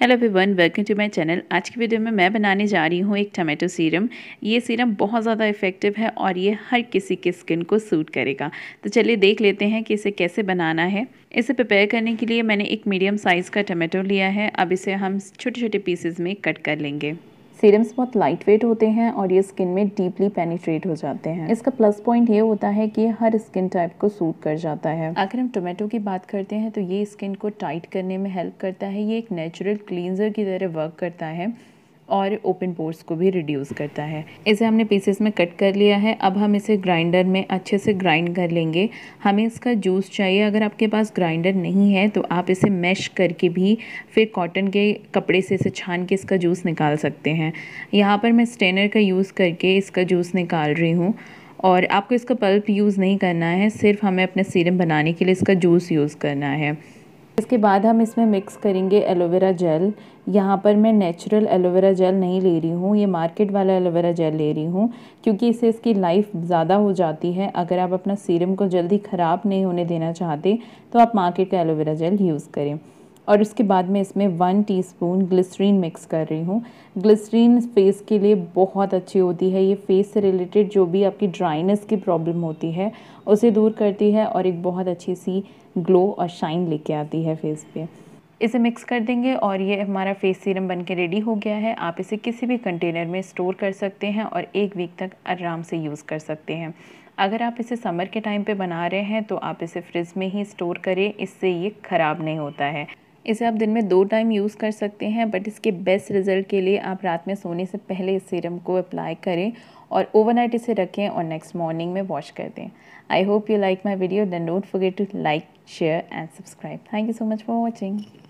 hello everyone welcome to my channel आज की video में मैं बनाने जा रही हूँ एक टमेटो सीरम ये सीरम बहुत ज़्यादा इफ़ेक्टिव है और ये हर किसी के स्किन को सूट करेगा तो चलिए देख लेते हैं कि इसे कैसे बनाना है इसे प्रिपेयर करने के लिए मैंने एक मीडियम साइज़ का टमाटो लिया है अब इसे हम छोटे छोटे पीसेज में कट कर लेंगे सीरम्स बहुत लाइट वेट होते हैं और ये स्किन में डीपली पेनिट्रेट हो जाते हैं इसका प्लस पॉइंट ये होता है कि ये हर स्किन टाइप को सूट कर जाता है अगर हम टोमेटो की बात करते हैं तो ये स्किन को टाइट करने में हेल्प करता है ये एक नेचुरल क्लींजर की तरह वर्क करता है और ओपन पोर्स को भी रिड्यूस करता है इसे हमने पीसेस में कट कर लिया है अब हम इसे ग्राइंडर में अच्छे से ग्राइंड कर लेंगे हमें इसका जूस चाहिए अगर आपके पास ग्राइंडर नहीं है तो आप इसे मैश करके भी फिर कॉटन के कपड़े से इसे छान के इसका जूस निकाल सकते हैं यहाँ पर मैं स्टेनर का यूज़ करके इसका जूस निकाल रही हूँ और आपको इसका पल्प यूज़ नहीं करना है सिर्फ हमें अपने सीरम बनाने के लिए इसका जूस यूज़ करना है इसके बाद हम इसमें मिक्स करेंगे एलोवेरा जेल यहाँ पर मैं नेचुरल एलोवेरा जेल नहीं ले रही हूँ ये मार्केट वाला एलोवेरा जेल ले रही हूँ क्योंकि इससे इसकी लाइफ ज़्यादा हो जाती है अगर आप अपना सीरम को जल्दी ख़राब नहीं होने देना चाहते तो आप मार्केट का एलोवेरा जेल यूज़ करें और उसके बाद मैं इसमें वन टीस्पून ग्लिसरीन मिक्स कर रही हूँ ग्लिसरीन फेस के लिए बहुत अच्छी होती है ये फेस से रिलेटेड जो भी आपकी ड्राइनेस की प्रॉब्लम होती है उसे दूर करती है और एक बहुत अच्छी सी ग्लो और शाइन लेके आती है फेस पे इसे मिक्स कर देंगे और ये हमारा फेस सीरम बन के रेडी हो गया है आप इसे किसी भी कंटेनर में स्टोर कर सकते हैं और एक वीक तक आराम से यूज़ कर सकते हैं अगर आप इसे समर के टाइम पे बना रहे हैं तो आप इसे फ्रिज में ही स्टोर करें इससे ये ख़राब नहीं होता है इसे आप दिन में दो टाइम यूज़ कर सकते हैं बट इसके बेस्ट रिज़ल्ट के लिए आप रात में सोने से पहले इस सीरम को अप्लाई करें और ओवरनाइट इसे रखें और नेक्स्ट मॉर्निंग में वॉश कर दें I hope you like my video then don't forget to like share and subscribe thank you so much for watching